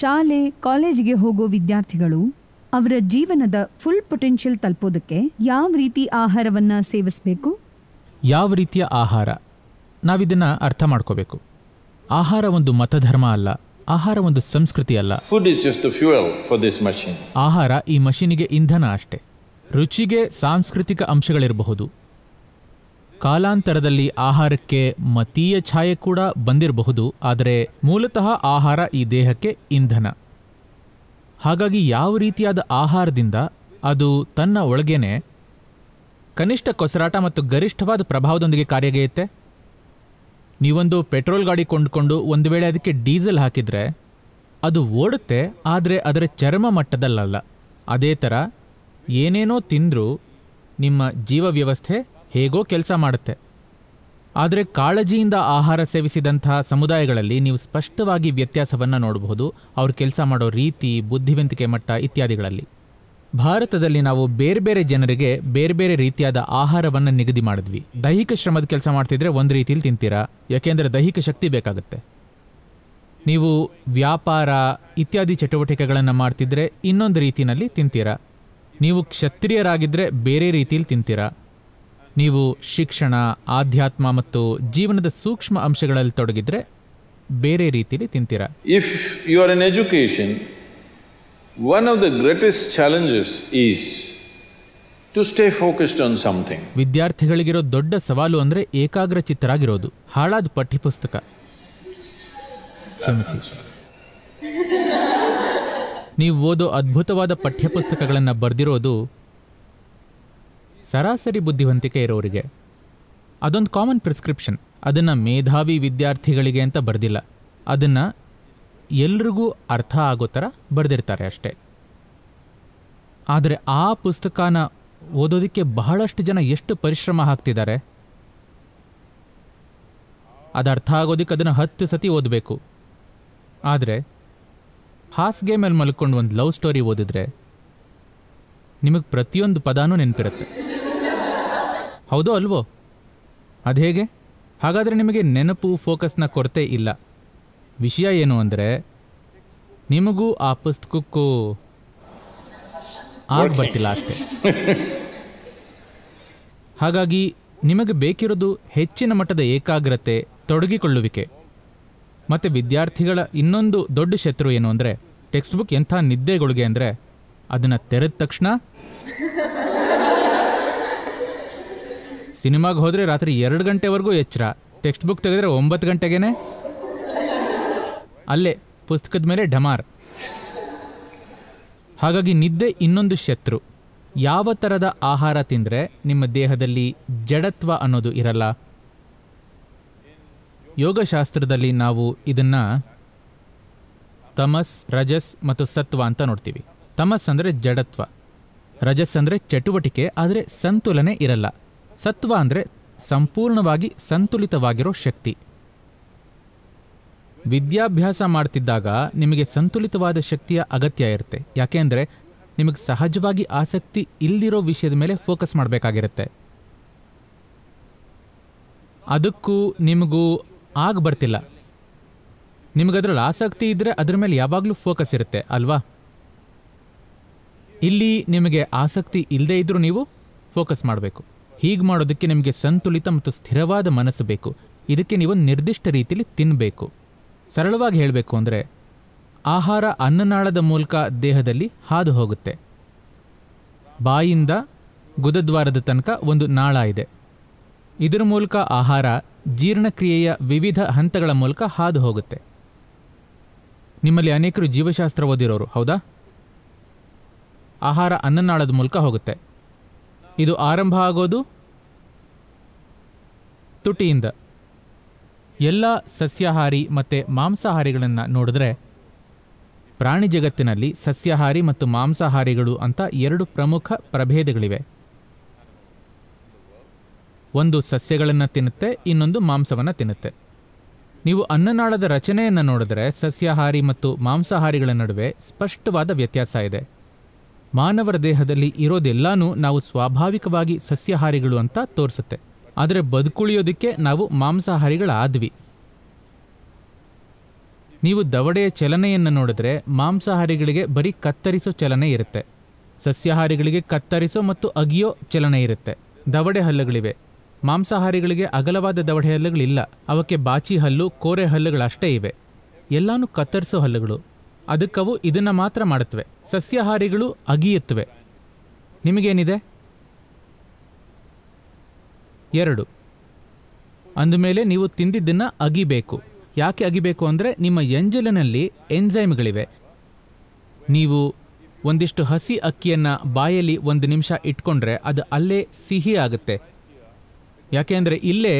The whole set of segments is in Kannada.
ಶಾಲೆ ಕಾಲೇಜಿಗೆ ಹೋಗೋ ವಿದ್ಯಾರ್ಥಿಗಳು ಅವರ ಜೀವನದ ಫುಲ್ ಪೊಟೆನ್ಷಿಯಲ್ ತಲುಪೋದಕ್ಕೆ ಯಾವ ರೀತಿ ಆಹಾರವನ್ನ ಸೇವಿಸಬೇಕು ಯಾವ ರೀತಿಯ ಆಹಾರ ನಾವಿದನ್ನ ಅರ್ಥ ಮಾಡ್ಕೋಬೇಕು ಆಹಾರ ಒಂದು ಮತಧರ್ಮ ಅಲ್ಲ ಆಹಾರ ಒಂದು ಸಂಸ್ಕೃತಿ ಅಲ್ಲ food is fuel for this ಆಹಾರ ಈ ಮಷೀನಿಗೆ ಇಂಧನ ಅಷ್ಟೇ ರುಚಿಗೆ ಸಾಂಸ್ಕೃತಿಕ ಅಂಶಗಳಿರಬಹುದು ಕಾಲಾಂತರದಲ್ಲಿ ಆಹಾರಕ್ಕೆ ಮತೀಯ ಛಾಯೆ ಕೂಡ ಬಂದಿರಬಹುದು ಆದರೆ ಮೂಲತಃ ಆಹಾರ ಈ ದೇಹಕ್ಕೆ ಇಂಧನ ಹಾಗಾಗಿ ಯಾವ ರೀತಿಯಾದ ಆಹಾರದಿಂದ ಅದು ತನ್ನ ಒಳಗೇನೆ ಕನಿಷ್ಠ ಕೊಸರಾಟ ಮತ್ತು ಗರಿಷ್ಠವಾದ ಪ್ರಭಾವದೊಂದಿಗೆ ಕಾರ್ಯಗೈಯುತ್ತೆ ನೀವೊಂದು ಪೆಟ್ರೋಲ್ ಗಾಡಿ ಕೊಂಡುಕೊಂಡು ಒಂದು ವೇಳೆ ಅದಕ್ಕೆ ಡೀಸೆಲ್ ಹಾಕಿದರೆ ಅದು ಓಡುತ್ತೆ ಆದರೆ ಅದರ ಚರ್ಮ ಮಟ್ಟದಲ್ಲಲ್ಲ ಅದೇ ಥರ ಏನೇನೋ ತಿಂದರೂ ನಿಮ್ಮ ಜೀವ ವ್ಯವಸ್ಥೆ ಹೇಗೋ ಕೆಲಸ ಮಾಡುತ್ತೆ ಆದರೆ ಕಾಳಜಿಯಿಂದ ಆಹಾರ ಸೇವಿಸಿದಂಥ ಸಮುದಾಯಗಳಲ್ಲಿ ನೀವು ಸ್ಪಷ್ಟವಾಗಿ ವ್ಯತ್ಯಾಸವನ್ನು ನೋಡಬಹುದು ಅವ್ರು ಕೆಲಸ ಮಾಡೋ ರೀತಿ ಬುದ್ಧಿವಂತಿಕೆ ಮಟ್ಟ ಇತ್ಯಾದಿಗಳಲ್ಲಿ ಭಾರತದಲ್ಲಿ ನಾವು ಬೇರೆ ಬೇರೆ ಜನರಿಗೆ ಬೇರೆ ಬೇರೆ ರೀತಿಯಾದ ಆಹಾರವನ್ನು ನಿಗದಿ ಮಾಡಿದ್ವಿ ದೈಹಿಕ ಶ್ರಮದ ಕೆಲಸ ಮಾಡ್ತಿದ್ರೆ ಒಂದು ರೀತಿಯಲ್ಲಿ ತಿಂತೀರಾ ಯಾಕೆಂದರೆ ದೈಹಿಕ ಶಕ್ತಿ ಬೇಕಾಗುತ್ತೆ ನೀವು ವ್ಯಾಪಾರ ಇತ್ಯಾದಿ ಚಟುವಟಿಕೆಗಳನ್ನು ಮಾಡ್ತಿದ್ರೆ ಇನ್ನೊಂದು ರೀತಿಯಲ್ಲಿ ತಿಂತೀರಾ ನೀವು ಕ್ಷತ್ರಿಯರಾಗಿದ್ದರೆ ಬೇರೆ ರೀತಿಯಲ್ಲಿ ತಿಂತೀರಾ ನೀವು ಶಿಕ್ಷಣ ಆಧ್ಯಾತ್ಮ ಮತ್ತು ಜೀವನದ ಸೂಕ್ಷ್ಮ ಅಂಶಗಳಲ್ಲಿ ತೊಡಗಿದ್ರೆ ಬೇರೆ ರೀತಿಯಲ್ಲಿ ತಿಂತೀರ if you are in education one of the greatest challenges is to stay focused on something ವಿದ್ಯಾರ್ಥಿಗಳಿಗಿರೋ ದೊಡ್ಡ ಸವಾಲು ಅಂದರೆ ಏಕಾಗ್ರ ಚಿತ್ತರಾಗಿರೋದು ಹಾಳಾದ ಪಠ್ಯಪುಸ್ತಕ ಕ್ಷಮಿಸಿ ನೀವು ಓದೋ ಅದ್ಭುತವಾದ ಪಠ್ಯಪುಸ್ತಕಗಳನ್ನು ಬರೆದಿರೋದು ಸರಾಸರಿ ಬುದ್ಧಿವಂತಿಕೆ ಇರೋರಿಗೆ ಅದೊಂದು ಕಾಮನ್ ಪ್ರಿಸ್ಕ್ರಿಪ್ಷನ್ ಅದನ್ನು ಮೇಧಾವಿ ವಿದ್ಯಾರ್ಥಿಗಳಿಗೆ ಅಂತ ಬರೆದಿಲ್ಲ ಅದನ್ನು ಎಲ್ರಿಗೂ ಅರ್ಥ ಆಗೋ ಥರ ಬರೆದಿರ್ತಾರೆ ಅಷ್ಟೇ ಆದರೆ ಆ ಪುಸ್ತಕನ ಓದೋದಕ್ಕೆ ಬಹಳಷ್ಟು ಜನ ಎಷ್ಟು ಪರಿಶ್ರಮ ಹಾಕ್ತಿದ್ದಾರೆ ಅದು ಅರ್ಥ ಆಗೋದಕ್ಕೆ ಅದನ್ನು ಹತ್ತು ಸತಿ ಓದಬೇಕು ಆದರೆ ಹಾಸಿಗೆ ಮೇಲೆ ಮಲ್ಕೊಂಡು ಒಂದು ಲವ್ ಸ್ಟೋರಿ ಓದಿದ್ರೆ ನಿಮಗೆ ಪ್ರತಿಯೊಂದು ಪದಾನೂ ನೆನಪಿರುತ್ತೆ ಹೌದೋ ಅಲ್ವೋ ಅದು ಹೇಗೆ ಹಾಗಾದರೆ ನಿಮಗೆ ನೆನಪು ಫೋಕಸ್ನ ಕೊರತೆ ಇಲ್ಲ ವಿಷಯ ಏನು ಅಂದರೆ ನಿಮಗೂ ಆ ಪುಸ್ತಕಕ್ಕೂ ಆಗ ಬರ್ತಿಲ್ಲ ಹಾಗಾಗಿ ನಿಮಗೆ ಬೇಕಿರೋದು ಹೆಚ್ಚಿನ ಮಟ್ಟದ ಏಕಾಗ್ರತೆ ತೊಡಗಿಕೊಳ್ಳುವಿಕೆ ಮತ್ತು ವಿದ್ಯಾರ್ಥಿಗಳ ಇನ್ನೊಂದು ದೊಡ್ಡ ಶತ್ರು ಏನು ಅಂದರೆ ಟೆಕ್ಸ್ಟ್ ಬುಕ್ ಎಂಥ ನಿದ್ದೆಗಳಿಗೆ ಅಂದರೆ ಅದನ್ನು ತೆರೆದ ತಕ್ಷಣ ಸಿನಿಮಾಗೆ ಹೋದರೆ ರಾತ್ರಿ ಎರಡು ಗಂಟೆವರೆಗೂ ಎಚ್ಚರ ಟೆಕ್ಸ್ಟ್ ಬುಕ್ ತೆಗೆದ್ರೆ ಒಂಬತ್ತು ಗಂಟೆಗೇನೆ ಅಲ್ಲೇ ಪುಸ್ತಕದ ಮೇಲೆ ಢಮಾರ್ ಹಾಗಾಗಿ ನಿದ್ದೆ ಇನ್ನೊಂದು ಶತ್ರು ಯಾವ ಥರದ ಆಹಾರ ತಿಂದರೆ ನಿಮ್ಮ ದೇಹದಲ್ಲಿ ಜಡತ್ವ ಅನ್ನೋದು ಇರಲ್ಲ ಯೋಗಶಾಸ್ತ್ರದಲ್ಲಿ ನಾವು ಇದನ್ನು ತಮಸ್ ರಜಸ್ ಮತ್ತು ಸತ್ವ ಅಂತ ನೋಡ್ತೀವಿ ತಮಸ್ ಅಂದರೆ ಜಡತ್ವ ರಜಸ್ ಅಂದರೆ ಚಟುವಟಿಕೆ ಆದರೆ ಸಂತುಲನೆ ಇರಲ್ಲ ಸತ್ವ ಅಂದರೆ ಸಂಪೂರ್ಣವಾಗಿ ಸಂತುಲಿತವಾಗಿರೋ ಶಕ್ತಿ ವಿದ್ಯಾಭ್ಯಾಸ ಮಾಡ್ತಿದ್ದಾಗ ನಿಮಗೆ ಸಂತುಲಿತವಾದ ಶಕ್ತಿಯ ಅಗತ್ಯ ಇರುತ್ತೆ ಯಾಕೆಂದರೆ ನಿಮಗೆ ಸಹಜವಾಗಿ ಆಸಕ್ತಿ ಇಲ್ದಿರೋ ವಿಷಯದ ಮೇಲೆ ಫೋಕಸ್ ಮಾಡಬೇಕಾಗಿರುತ್ತೆ ಅದಕ್ಕೂ ನಿಮಗೂ ಆಗ ಬರ್ತಿಲ್ಲ ನಿಮಗದ್ರಲ್ಲಿ ಆಸಕ್ತಿ ಇದ್ದರೆ ಅದ್ರ ಮೇಲೆ ಯಾವಾಗಲೂ ಫೋಕಸ್ ಇರುತ್ತೆ ಅಲ್ವಾ ಇಲ್ಲಿ ನಿಮಗೆ ಆಸಕ್ತಿ ಇಲ್ಲದೇ ಇದ್ದರೂ ನೀವು ಫೋಕಸ್ ಮಾಡಬೇಕು ಹೀಗೆ ಮಾಡೋದಕ್ಕೆ ನಿಮಗೆ ಸಂತುಲಿತ ಮತ್ತು ಸ್ಥಿರವಾದ ಮನಸ್ಸು ಬೇಕು ಇದಕ್ಕೆ ನೀವು ನಿರ್ದಿಷ್ಟ ರೀತಿಯಲ್ಲಿ ತಿನ್ನಬೇಕು ಸರಳವಾಗಿ ಹೇಳಬೇಕು ಅಂದರೆ ಆಹಾರ ಅನ್ನನಾಳದ ಮೂಲಕ ದೇಹದಲ್ಲಿ ಹಾದು ಹೋಗುತ್ತೆ ಬಾಯಿಂದ ಗುದದ್ವಾರದ ತನಕ ಒಂದು ನಾಳ ಇದೆ ಇದರ ಮೂಲಕ ಆಹಾರ ಜೀರ್ಣಕ್ರಿಯೆಯ ವಿವಿಧ ಹಂತಗಳ ಮೂಲಕ ಹಾದು ಹೋಗುತ್ತೆ ನಿಮ್ಮಲ್ಲಿ ಅನೇಕರು ಜೀವಶಾಸ್ತ್ರ ಓದಿರೋರು ಹೌದಾ ಆಹಾರ ಅನ್ನನಾಳದ ಮೂಲಕ ಹೋಗುತ್ತೆ ಇದು ಆರಂಭ ಆಗೋದು ತುಟಿಯಿಂದ ಎಲ್ಲ ಸಸ್ಯಾಹಾರಿ ಮತ್ತು ಮಾಂಸಾಹಾರಿಗಳನ್ನು ನೋಡಿದ್ರೆ ಪ್ರಾಣಿ ಜಗತ್ತಿನಲ್ಲಿ ಸಸ್ಯಾಹಾರಿ ಮತ್ತು ಮಾಂಸಾಹಾರಿಗಳು ಅಂತ ಎರಡು ಪ್ರಮುಖ ಪ್ರಭೇದಗಳಿವೆ ಒಂದು ಸಸ್ಯಗಳನ್ನು ತಿನ್ನುತ್ತೆ ಇನ್ನೊಂದು ಮಾಂಸವನ್ನು ತಿನ್ನುತ್ತೆ ನೀವು ಅನ್ನನಾಳದ ರಚನೆಯನ್ನು ನೋಡಿದ್ರೆ ಸಸ್ಯಾಹಾರಿ ಮತ್ತು ಮಾಂಸಾಹಾರಿಗಳ ನಡುವೆ ಸ್ಪಷ್ಟವಾದ ವ್ಯತ್ಯಾಸ ಇದೆ ಮಾನವರ ದೇಹದಲ್ಲಿ ಇರೋದೆಲ್ಲನೂ ನಾವು ಸ್ವಾಭಾವಿಕವಾಗಿ ಸಸ್ಯಾಹಾರಿಗಳು ಅಂತ ತೋರಿಸುತ್ತೆ ಆದರೆ ಬದುಕುಳಿಯೋದಕ್ಕೆ ನಾವು ಮಾಂಸಾಹಾರಿಗಳಾದ್ವಿ ನೀವು ದವಡೆಯ ಚಲನೆಯನ್ನು ನೋಡಿದ್ರೆ ಮಾಂಸಾಹಾರಿಗಳಿಗೆ ಬರೀ ಕತ್ತರಿಸೋ ಚಲನೆ ಇರುತ್ತೆ ಸಸ್ಯಾಹಾರಿಗಳಿಗೆ ಕತ್ತರಿಸೋ ಮತ್ತು ಅಗಿಯೋ ಚಲನೆ ಇರುತ್ತೆ ದವಡೆ ಹಲ್ಲುಗಳಿವೆ ಮಾಂಸಾಹಾರಿಗಳಿಗೆ ಅಗಲವಾದ ದವಡೆ ಹಲ್ಲುಗಳಿಲ್ಲ ಅವಕ್ಕೆ ಬಾಚಿ ಹಲ್ಲು ಕೋರೆ ಹಲ್ಲುಗಳಷ್ಟೇ ಇವೆ ಎಲ್ಲಾನು ಕತ್ತರಿಸೋ ಹಲ್ಲುಗಳು ಅದಕ್ಕವು ಇದನ್ನು ಮಾತ್ರ ಮಾಡುತ್ತವೆ ಸಸ್ಯಾಹಾರಿಗಳು ಅಗಿಯುತ್ತವೆ ನಿಮಗೇನಿದೆ ಎರಡು ಅಂದಮೇಲೆ ನೀವು ತಿಂದಿದ್ದನ್ನು ಅಗಿಬೇಕು ಯಾಕೆ ಅಗಿಬೇಕು ಅಂದರೆ ನಿಮ್ಮ ಎಂಜಲಿನಲ್ಲಿ ಎಂಜೈಮ್ಗಳಿವೆ ನೀವು ಒಂದಿಷ್ಟು ಹಸಿ ಅಕ್ಕಿಯನ್ನು ಬಾಯಲ್ಲಿ ಒಂದು ನಿಮಿಷ ಇಟ್ಕೊಂಡ್ರೆ ಅದು ಅಲ್ಲೇ ಸಿಹಿ ಆಗುತ್ತೆ ಯಾಕೆ ಅಂದರೆ ಇಲ್ಲೇ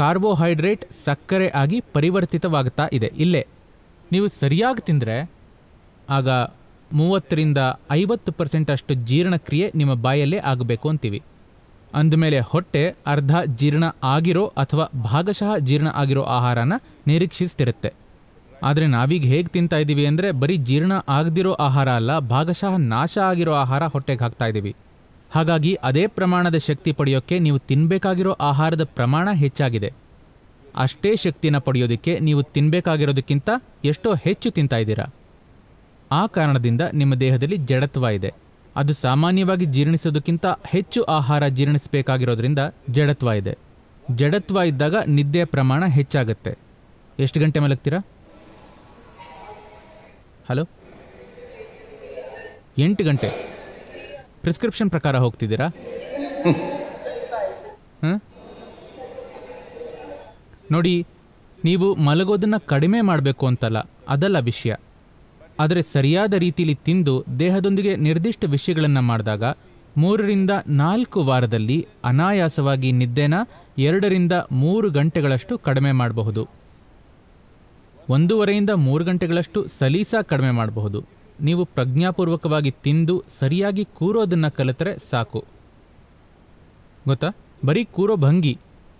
ಕಾರ್ಬೋಹೈಡ್ರೇಟ್ ಸಕ್ಕರೆ ಆಗಿ ಪರಿವರ್ತಿತವಾಗ್ತಾ ಇದೆ ಇಲ್ಲೇ ನೀವು ಸರಿಯಾಗಿ ತಿಂದರೆ ಆಗ ಮೂವತ್ತರಿಂದ ಐವತ್ತು ಪರ್ಸೆಂಟ್ ಅಷ್ಟು ಜೀರ್ಣಕ್ರಿಯೆ ನಿಮ್ಮ ಬಾಯಲ್ಲೇ ಆಗಬೇಕು ಅಂತೀವಿ ಅಂದಮೇಲೆ ಹೊಟ್ಟೆ ಅರ್ಧ ಜೀರ್ಣ ಆಗಿರೋ ಅಥವಾ ಭಾಗಶಃ ಜೀರ್ಣ ಆಗಿರೋ ಆಹಾರನ ನಿರೀಕ್ಷಿಸ್ತಿರುತ್ತೆ ಆದರೆ ನಾವೀಗ ಹೇಗೆ ತಿಂತಾ ಇದ್ದೀವಿ ಅಂದರೆ ಬರೀ ಜೀರ್ಣ ಆಗದಿರೋ ಆಹಾರ ಅಲ್ಲ ಭಾಗಶಃ ನಾಶ ಆಗಿರೋ ಆಹಾರ ಹೊಟ್ಟೆಗೆ ಹಾಕ್ತಾ ಇದ್ದೀವಿ ಹಾಗಾಗಿ ಅದೇ ಪ್ರಮಾಣದ ಶಕ್ತಿ ಪಡೆಯೋಕ್ಕೆ ನೀವು ತಿನ್ನಬೇಕಾಗಿರೋ ಆಹಾರದ ಪ್ರಮಾಣ ಹೆಚ್ಚಾಗಿದೆ ಅಷ್ಟೇ ಶಕ್ತಿಯನ್ನು ಪಡೆಯೋದಕ್ಕೆ ನೀವು ತಿನ್ನಬೇಕಾಗಿರೋದಕ್ಕಿಂತ ಎಷ್ಟೋ ಹೆಚ್ಚು ತಿಂತಾ ಇದ್ದೀರಾ ಆ ಕಾರಣದಿಂದ ನಿಮ್ಮ ದೇಹದಲ್ಲಿ ಜಡತ್ವ ಇದೆ ಅದು ಸಾಮಾನ್ಯವಾಗಿ ಜೀರ್ಣಿಸೋದಕ್ಕಿಂತ ಹೆಚ್ಚು ಆಹಾರ ಜೀರ್ಣಿಸಬೇಕಾಗಿರೋದ್ರಿಂದ ಜಡತ್ವ ಇದೆ ಜಡತ್ವ ಇದ್ದಾಗ ನಿದ್ದೆಯ ಪ್ರಮಾಣ ಹೆಚ್ಚಾಗುತ್ತೆ ಎಷ್ಟು ಗಂಟೆ ಮಲಗ್ತೀರಾ ಹಲೋ ಎಂಟು ಗಂಟೆ ಪ್ರಿಸ್ಕ್ರಿಪ್ಷನ್ ಪ್ರಕಾರ ಹೋಗ್ತಿದ್ದೀರಾ ಹ್ಞೂ ನೋಡಿ ನೀವು ಮಲಗೋದನ್ನು ಕಡಿಮೆ ಮಾಡಬೇಕು ಅಂತಲ್ಲ ಅದಲ್ಲ ವಿಷಯ ಆದರೆ ಸರಿಯಾದ ರೀತಿಯಲ್ಲಿ ತಿಂದು ದೇಹದೊಂದಿಗೆ ನಿರ್ದಿಷ್ಟ ವಿಷಯಗಳನ್ನು ಮಾಡಿದಾಗ ಮೂರರಿಂದ ನಾಲ್ಕು ವಾರದಲ್ಲಿ ಅನಾಯಾಸವಾಗಿ ನಿದ್ದೆನ ಎರಡರಿಂದ ಮೂರು ಗಂಟೆಗಳಷ್ಟು ಕಡಿಮೆ ಮಾಡಬಹುದು ಒಂದೂವರೆಯಿಂದ ಮೂರು ಗಂಟೆಗಳಷ್ಟು ಸಲೀಸಾ ಕಡಿಮೆ ಮಾಡಬಹುದು ನೀವು ಪ್ರಜ್ಞಾಪೂರ್ವಕವಾಗಿ ತಿಂದು ಸರಿಯಾಗಿ ಕೂರೋದನ್ನು ಕಲಿತರೆ ಸಾಕು ಗೊತ್ತಾ ಬರೀ ಕೂರೋ ಭಂಗಿ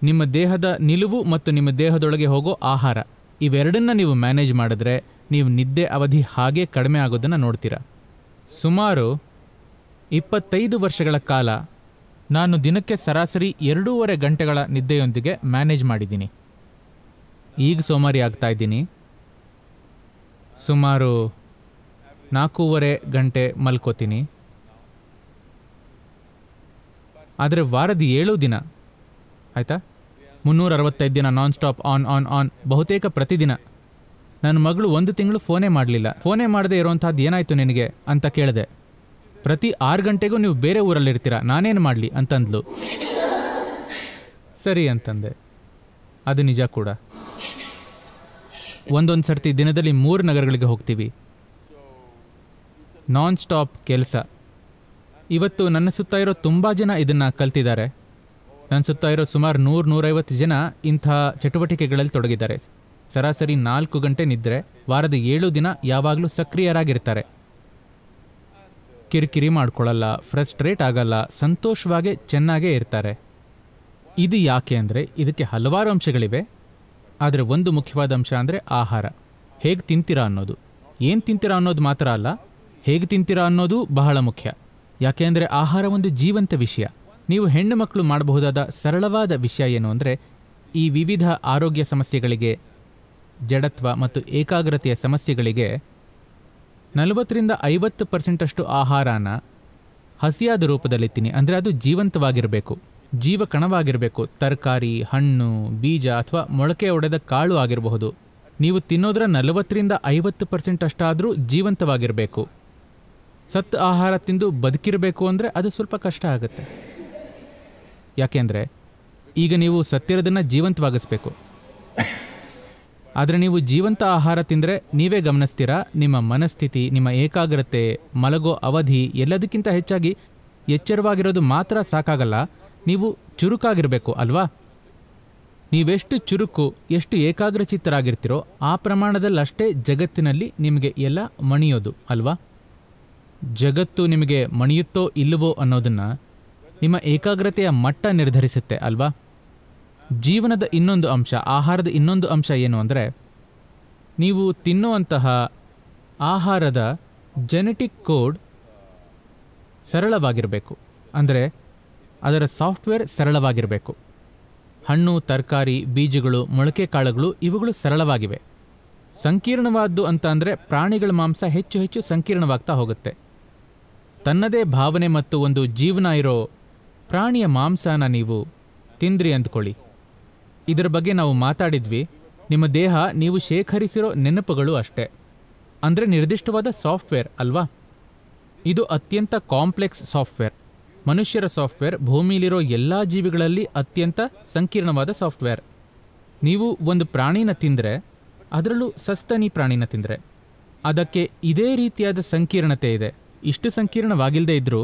ನಿಮ್ಮ ದೇಹದ ನಿಲುವು ಮತ್ತು ನಿಮ್ಮ ದೇಹದೊಳಗೆ ಹೋಗೋ ಆಹಾರ ಇವೆರಡನ್ನ ನೀವು ಮ್ಯಾನೇಜ್ ಮಾಡಿದ್ರೆ ನೀವು ನಿದ್ದೆ ಅವಧಿ ಹಾಗೆ ಕಡಿಮೆ ಆಗೋದನ್ನು ನೋಡ್ತೀರಾ ಸುಮಾರು ಇಪ್ಪತ್ತೈದು ವರ್ಷಗಳ ಕಾಲ ನಾನು ದಿನಕ್ಕೆ ಸರಾಸರಿ ಎರಡೂವರೆ ಗಂಟೆಗಳ ನಿದ್ದೆಯೊಂದಿಗೆ ಮ್ಯಾನೇಜ್ ಮಾಡಿದ್ದೀನಿ ಈಗ ಸೋಮಾರಿ ಆಗ್ತಾ ಇದ್ದೀನಿ ಸುಮಾರು ನಾಲ್ಕೂವರೆ ಗಂಟೆ ಮಲ್ಕೋತೀನಿ ಆದರೆ ವಾರದ ಏಳು ದಿನ ಆಯಿತಾ ಮುನ್ನೂರ ಅರವತ್ತೈದು ದಿನ non stop on on on ಬಹುತೇಕ ಪ್ರತಿದಿನ ನನ್ನ ಮಗಳು ಒಂದು ತಿಂಗಳು ಫೋನೇ ಮಾಡಲಿಲ್ಲ ಫೋನೇ ಮಾಡದೇ ಇರೋಂಥದ್ದು ಏನಾಯಿತು ನಿನಗೆ ಅಂತ ಕೇಳಿದೆ ಪ್ರತಿ ಆರು ಗಂಟೆಗೂ ನೀವು ಬೇರೆ ಊರಲ್ಲಿರ್ತೀರಾ ನಾನೇನು ಮಾಡಲಿ ಅಂತಂದ್ಲು ಸರಿ ಅಂತಂದೆ ಅದು ನಿಜ ಕೂಡ ಒಂದೊಂದು ಸರ್ತಿ ದಿನದಲ್ಲಿ ಮೂರು ನಗರಗಳಿಗೆ ಹೋಗ್ತೀವಿ ನಾನ್ ಸ್ಟಾಪ್ ಕೆಲಸ ಇವತ್ತು ನನ್ನ ಸುತ್ತ ಇರೋ ತುಂಬ ಜನ ಇದನ್ನು ಕಲ್ತಿದ್ದಾರೆ ನನ್ನ ಸುತ್ತ ಇರೋ ಸುಮಾರು ನೂರು ನೂರೈವತ್ತು ಜನ ಇಂಥ ಚಟುವಟಿಕೆಗಳಲ್ಲಿ ತೊಡಗಿದ್ದಾರೆ ಸರಾಸರಿ ನಾಲ್ಕು ಗಂಟೆ ನಿದ್ರೆ ವಾರದ ಏಳು ದಿನ ಯಾವಾಗಲೂ ಸಕ್ರಿಯರಾಗಿರ್ತಾರೆ ಕಿರಿಕಿರಿ ಮಾಡ್ಕೊಳ್ಳಲ್ಲ ಫ್ರಸ್ಟ್ರೇಟ್ ಆಗಲ್ಲ ಸಂತೋಷವಾಗಿ ಚೆನ್ನಾಗೇ ಇರ್ತಾರೆ ಇದು ಯಾಕೆ ಅಂದರೆ ಇದಕ್ಕೆ ಹಲವಾರು ಅಂಶಗಳಿವೆ ಆದರೆ ಒಂದು ಮುಖ್ಯವಾದ ಅಂಶ ಅಂದರೆ ಆಹಾರ ಹೇಗೆ ತಿಂತೀರಾ ಅನ್ನೋದು ಏನು ತಿಂತೀರಾ ಅನ್ನೋದು ಮಾತ್ರ ಅಲ್ಲ ಹೇಗೆ ತಿಂತೀರಾ ಅನ್ನೋದು ಬಹಳ ಮುಖ್ಯ ಯಾಕೆ ಅಂದರೆ ಆಹಾರ ಒಂದು ಜೀವಂತ ವಿಷಯ ನೀವು ಹೆಣ್ಣು ಮಕ್ಕಳು ಮಾಡಬಹುದಾದ ಸರಳವಾದ ವಿಷಯ ಏನು ಅಂದರೆ ಈ ವಿವಿಧ ಆರೋಗ್ಯ ಸಮಸ್ಯೆಗಳಿಗೆ ಜಡತ್ವ ಮತ್ತು ಏಕಾಗ್ರತೆಯ ಸಮಸ್ಯೆಗಳಿಗೆ ನಲವತ್ತರಿಂದ ಐವತ್ತು ಪರ್ಸೆಂಟಷ್ಟು ಆಹಾರನ ಹಸಿಯಾದ ರೂಪದಲ್ಲಿ ತಿನ್ನಿ ಅಂದರೆ ಅದು ಜೀವಂತವಾಗಿರಬೇಕು ಜೀವಕಣವಾಗಿರಬೇಕು ತರಕಾರಿ ಹಣ್ಣು ಬೀಜ ಅಥವಾ ಮೊಳಕೆ ಒಡೆದ ಕಾಳು ಆಗಿರಬಹುದು ನೀವು ತಿನ್ನೋದ್ರ ನಲವತ್ತರಿಂದ ಐವತ್ತು ಪರ್ಸೆಂಟ್ ಅಷ್ಟಾದರೂ ಜೀವಂತವಾಗಿರಬೇಕು ಸತ್ತು ಆಹಾರ ತಿಂದು ಬದುಕಿರಬೇಕು ಅಂದರೆ ಅದು ಸ್ವಲ್ಪ ಕಷ್ಟ ಆಗುತ್ತೆ ಯಾಕೆಂದರೆ ಈಗ ನೀವು ಸತ್ತಿರೋದನ್ನು ಜೀವಂತವಾಗಿಸ್ಬೇಕು ಆದರೆ ನೀವು ಜೀವಂತ ಆಹಾರ ತಿಂದರೆ ನೀವೇ ಗಮನಿಸ್ತೀರಾ ನಿಮ್ಮ ಮನಸ್ಥಿತಿ ನಿಮ್ಮ ಏಕಾಗ್ರತೆ ಮಲಗೋ ಅವಧಿ ಎಲ್ಲದಕ್ಕಿಂತ ಹೆಚ್ಚಾಗಿ ಎಚ್ಚರವಾಗಿರೋದು ಮಾತ್ರ ಸಾಕಾಗಲ್ಲ ನೀವು ಚುರುಕಾಗಿರಬೇಕು ಅಲ್ವಾ ನೀವೆಷ್ಟು ಚುರುಕು ಎಷ್ಟು ಏಕಾಗ್ರಚಿತ್ತರಾಗಿರ್ತೀರೋ ಆ ಪ್ರಮಾಣದಲ್ಲಷ್ಟೇ ಜಗತ್ತಿನಲ್ಲಿ ನಿಮಗೆ ಎಲ್ಲ ಮಣಿಯೋದು ಅಲ್ವಾ ಜಗತ್ತು ನಿಮಗೆ ಮಣಿಯುತ್ತೋ ಇಲ್ಲವೋ ಅನ್ನೋದನ್ನು ನಿಮ್ಮ ಏಕಾಗ್ರತೆಯ ಮಟ್ಟ ನಿರ್ಧರಿಸುತ್ತೆ ಅಲ್ವಾ ಜೀವನದ ಇನ್ನೊಂದು ಅಂಶ ಆಹಾರದ ಇನ್ನೊಂದು ಅಂಶ ಏನು ಅಂದರೆ ನೀವು ತಿನ್ನುವಂತಹ ಆಹಾರದ ಜೆನೆಟಿಕ್ ಕೋಡ್ ಸರಳವಾಗಿರಬೇಕು ಅಂದರೆ ಅದರ ಸಾಫ್ಟ್ವೇರ್ ಸರಳವಾಗಿರಬೇಕು ಹಣ್ಣು ತರಕಾರಿ ಬೀಜಗಳು ಮೊಳಕೆ ಕಾಳುಗಳು ಇವುಗಳು ಸರಳವಾಗಿವೆ ಸಂಕೀರ್ಣವಾದ್ದು ಅಂತ ಅಂದರೆ ಪ್ರಾಣಿಗಳ ಮಾಂಸ ಹೆಚ್ಚು ಹೆಚ್ಚು ಸಂಕೀರ್ಣವಾಗ್ತಾ ಹೋಗುತ್ತೆ ತನ್ನದೇ ಭಾವನೆ ಮತ್ತು ಒಂದು ಜೀವನ ಇರೋ ಪ್ರಾಣಿಯ ಮಾಂಸನ ನೀವು ತಿಂದ್ರಿ ಅಂದ್ಕೊಳ್ಳಿ ಇದರ ಬಗ್ಗೆ ನಾವು ಮಾತಾಡಿದ್ವಿ ನಿಮ್ಮ ದೇಹ ನೀವು ಶೇಖರಿಸಿರೋ ನೆನಪುಗಳು ಅಷ್ಟೇ ಅಂದರೆ ನಿರ್ದಿಷ್ಟವಾದ ಸಾಫ್ಟ್ವೇರ್ ಅಲ್ವಾ ಇದು ಅತ್ಯಂತ ಕಾಂಪ್ಲೆಕ್ಸ್ ಸಾಫ್ಟ್ವೇರ್ ಮನುಷ್ಯರ ಸಾಫ್ಟ್ವೇರ್ ಭೂಮಿಲಿರೋ ಎಲ್ಲ ಜೀವಿಗಳಲ್ಲಿ ಅತ್ಯಂತ ಸಂಕೀರ್ಣವಾದ ಸಾಫ್ಟ್ವೇರ್ ನೀವು ಒಂದು ಪ್ರಾಣಿನ ತಿಂದರೆ ಅದರಲ್ಲೂ ಸಸ್ತನಿ ಪ್ರಾಣಿನ ತಿಂದರೆ ಅದಕ್ಕೆ ಇದೇ ರೀತಿಯಾದ ಸಂಕೀರ್ಣತೆ ಇದೆ ಇಷ್ಟು ಸಂಕೀರ್ಣವಾಗಿಲ್ಲದೇ ಇದ್ದರೂ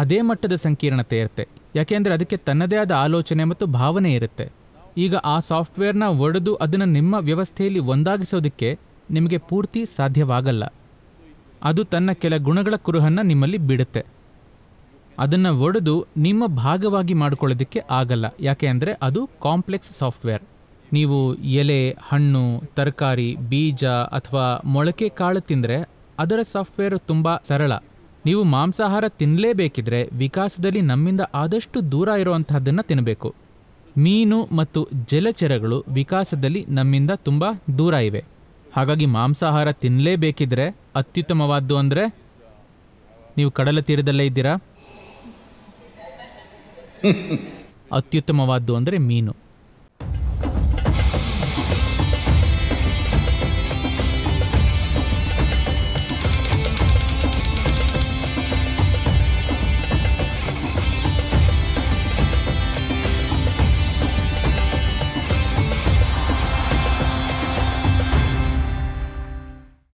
ಅದೇ ಮಟ್ಟದ ಸಂಕೀರ್ಣತೆ ಇರುತ್ತೆ ಯಾಕೆಂದರೆ ಅದಕ್ಕೆ ತನ್ನದೇ ಆದ ಆಲೋಚನೆ ಮತ್ತು ಭಾವನೆ ಇರುತ್ತೆ ಈಗ ಆ ಸಾಫ್ಟ್ವೇರ್ನ ಒಡೆದು ಅದನ್ನು ನಿಮ್ಮ ವ್ಯವಸ್ಥೆಯಲ್ಲಿ ಒಂದಾಗಿಸೋದಕ್ಕೆ ನಿಮಗೆ ಪೂರ್ತಿ ಸಾಧ್ಯವಾಗಲ್ಲ ಅದು ತನ್ನ ಕೆಲ ಗುಣಗಳ ಕುರುಹನ್ನು ನಿಮ್ಮಲ್ಲಿ ಬಿಡುತ್ತೆ ಅದನ್ನು ಒಡೆದು ನಿಮ್ಮ ಭಾಗವಾಗಿ ಮಾಡಿಕೊಳ್ಳೋದಕ್ಕೆ ಆಗಲ್ಲ ಯಾಕೆ ಅಂದರೆ ಅದು ಕಾಂಪ್ಲೆಕ್ಸ್ ಸಾಫ್ಟ್ವೇರ್ ನೀವು ಎಲೆ ಹಣ್ಣು ತರಕಾರಿ ಬೀಜ ಅಥವಾ ಮೊಳಕೆ ಕಾಳು ತಿಂದರೆ ಅದರ ಸಾಫ್ಟ್ವೇರ್ ತುಂಬ ಸರಳ ನೀವು ಮಾಂಸಾಹಾರ ತಿನ್ನಲೇಬೇಕಿದ್ರೆ ವಿಕಾಸದಲ್ಲಿ ನಮ್ಮಿಂದ ಆದಷ್ಟು ದೂರ ಇರುವಂತಹದ್ದನ್ನು ತಿನ್ನಬೇಕು ಮೀನು ಮತ್ತು ಜಲಚರಗಳು ವಿಕಾಸದಲ್ಲಿ ನಮ್ಮಿಂದ ತುಂಬ ದೂರ ಇವೆ ಹಾಗಾಗಿ ಮಾಂಸಾಹಾರ ತಿನ್ನಲೇಬೇಕಿದ್ರೆ ಅತ್ಯುತ್ತಮವಾದ್ದು ಅಂದರೆ ನೀವು ಕಡಲ ತೀರದಲ್ಲೇ ಇದ್ದೀರಾ ಅತ್ಯುತ್ತಮವಾದ್ದು ಅಂದರೆ ಮೀನು